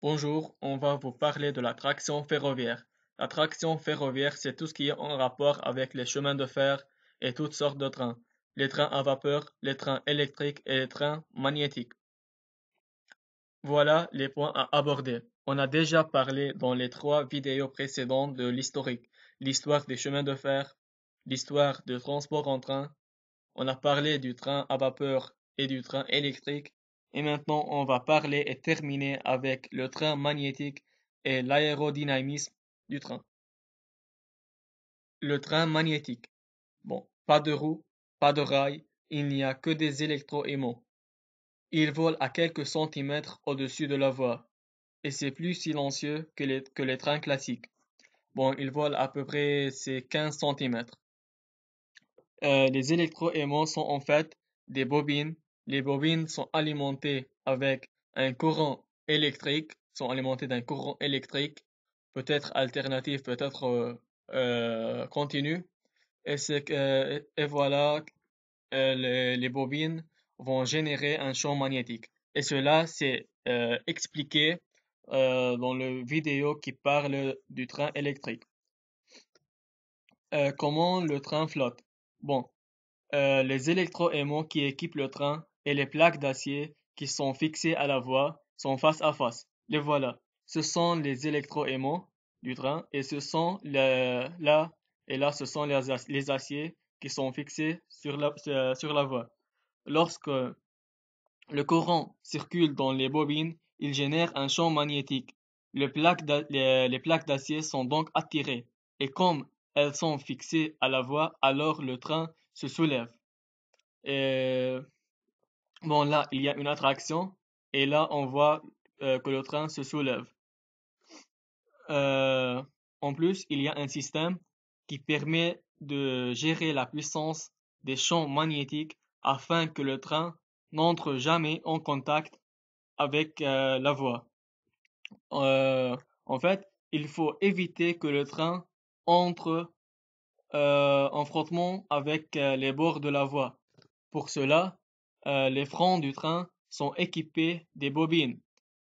Bonjour, on va vous parler de la traction ferroviaire. La traction ferroviaire, c'est tout ce qui est en rapport avec les chemins de fer et toutes sortes de trains. Les trains à vapeur, les trains électriques et les trains magnétiques. Voilà les points à aborder. On a déjà parlé dans les trois vidéos précédentes de l'historique, l'histoire des chemins de fer, l'histoire du transport en train. On a parlé du train à vapeur et du train électrique et maintenant, on va parler et terminer avec le train magnétique et l'aérodynamisme du train. Le train magnétique. Bon, pas de roues, pas de rails, il n'y a que des électroaimants. Il vole à quelques centimètres au-dessus de la voie, et c'est plus silencieux que les, trains classiques. Bon, il vole à peu près ces 15 centimètres. Les euh, les électroaimants sont en fait des bobines les bobines sont alimentées avec un courant électrique, sont alimentées d'un courant électrique, peut-être alternatif, peut-être euh, euh, continu. Et, euh, et voilà, les, bobines vont générer un champ magnétique. Et cela, c'est expliqué dans le vidéo qui parle du train électrique. comment le train flotte. Bon, euh, les électroaimants qui équipent le train et les plaques d'acier qui sont fixées à la voie sont face à face. Les voilà. Ce sont les électroaimants du train et ce sont là et là ce sont les, aciers qui sont fixés sur la, euh, sur la voie. Lorsque le courant circule dans les bobines, il génère un champ magnétique. Les plaques, d'acier sont donc attirées, et comme elles sont fixées à la voie, alors le train se soulève. Et Bon là, il y a une attraction, et là on voit euh, que le train se soulève. Euh, en plus, il y a un système qui permet de gérer la puissance des champs magnétiques afin que le train n'entre jamais en contact avec euh, la voie. en fait, il faut éviter que le train entre en frottement avec les bords de la voie. Pour cela, euh, les fronts du train sont équipés de bobines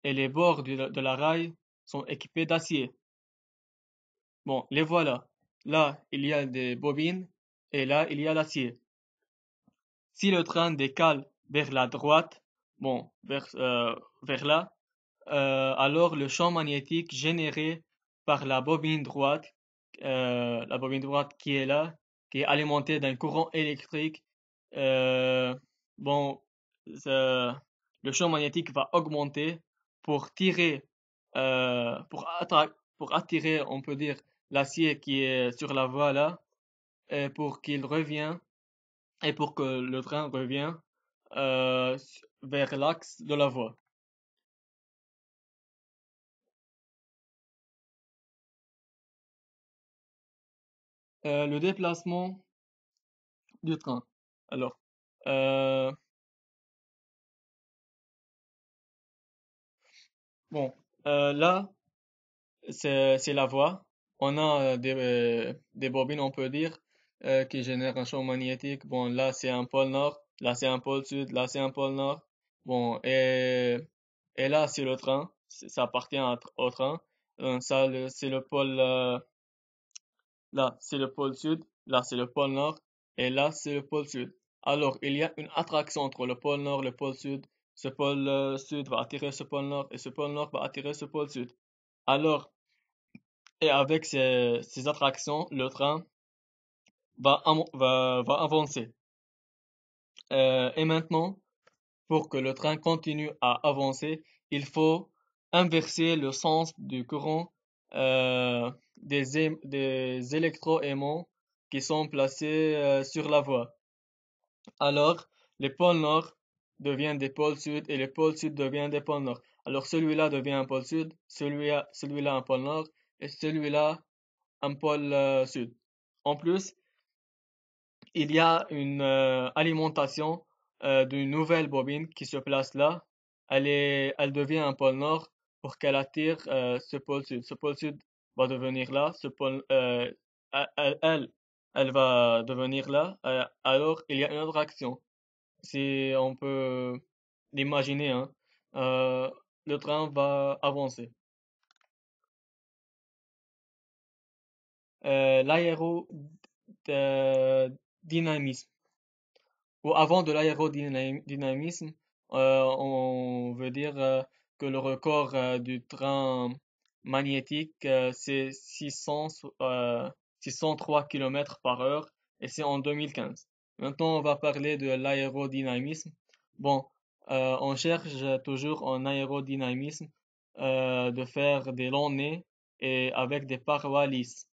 et les bords de la rail sont équipés d'acier. Bon, les voilà. Là, il y a des bobines et là, il y a l'acier. Si le train décale vers la droite, bon, vers, euh, là, euh, alors le champ magnétique généré par la bobine droite, la bobine droite qui est là, qui est alimentée d'un courant électrique, bon, euh, le champ magnétique va augmenter pour tirer, euh, pour, attirer, on peut dire, l'acier qui est sur la voie là, et pour qu'il revienne, et pour que le train revienne euh, vers l'axe de la voie. le déplacement du train. Alors, euh, bon, euh, là, c'est la voie. On a euh, des, bobines, on peut dire, qui génèrent un champ magnétique. Bon, là, c'est un pôle nord, là, c'est un pôle sud, là, c'est un pôle nord. Bon, et, là, c'est le train. Ça appartient à- au train. ça, c'est le pôle, là, c'est le pôle sud, là, c'est le pôle nord, et là, c'est le pôle sud. Alors, il y a une attraction entre le pôle Nord et le pôle Sud. Ce pôle euh, Sud va attirer ce pôle Nord et ce pôle Nord va attirer ce pôle Sud. Alors, et avec ces, attractions, le train va, avancer. Euh, et maintenant, pour que le train continue à avancer, il faut inverser le sens du courant euh, des, électro-aimants qui sont placés sur la voie. Alors, les pôles nord deviennent des pôles sud et les pôles sud deviennent des pôles nord. Alors celui-là devient un pôle sud, celui-là celui un pôle nord et celui-là un pôle euh, sud. En plus, il y a une euh, alimentation euh, d'une nouvelle bobine qui se place là. Elle, devient un pôle nord pour qu'elle attire ce pôle sud. Ce pôle sud va devenir là. Ce pôle, elle, elle va devenir là, euh, alors il y a une autre action. Si on peut l'imaginer, hein. euh, le train va avancer. Euh, l'aérodynamisme. Ou avant de l'aérodynamisme, on veut dire que le record du train magnétique, c'est 600. 603 km par heure et c'est en 2015. Maintenant, on va parler de l'aérodynamisme. Bon, euh, on cherche toujours en aérodynamisme euh, de faire des longs nez et avec des parois lisses.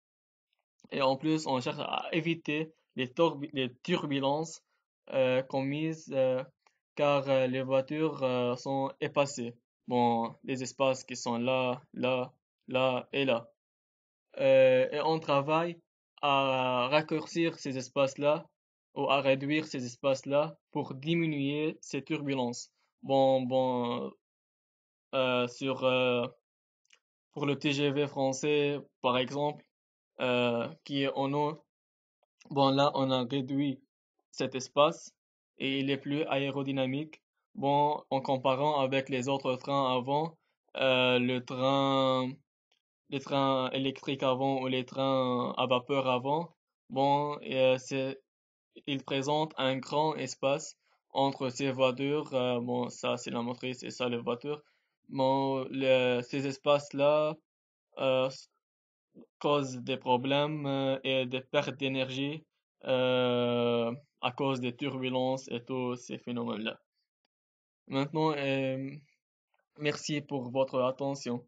Et en plus, on cherche à éviter les, turbulences euh, commises car les voitures sont épassées. Bon, les espaces qui sont là, là, là et là. Euh, et on travaille à raccourcir ces espaces-là ou à réduire ces espaces-là pour diminuer ces turbulences. Bon, bon, euh, sur euh, pour le TGV français par exemple, euh, qui est en eau, bon là on a réduit cet espace et il est plus aérodynamique. Bon, en comparant avec les autres trains avant, euh, le train les trains électriques avant ou les trains à vapeur avant, bon, euh, c'est, il présente un grand espace entre ces voitures. Euh, bon, ça c'est la motrice et ça les voitures. Bon, ces espaces-là euh, causent des problèmes euh, et des pertes d'énergie euh, à cause des turbulences et tous ces phénomènes-là. Maintenant, merci pour votre attention.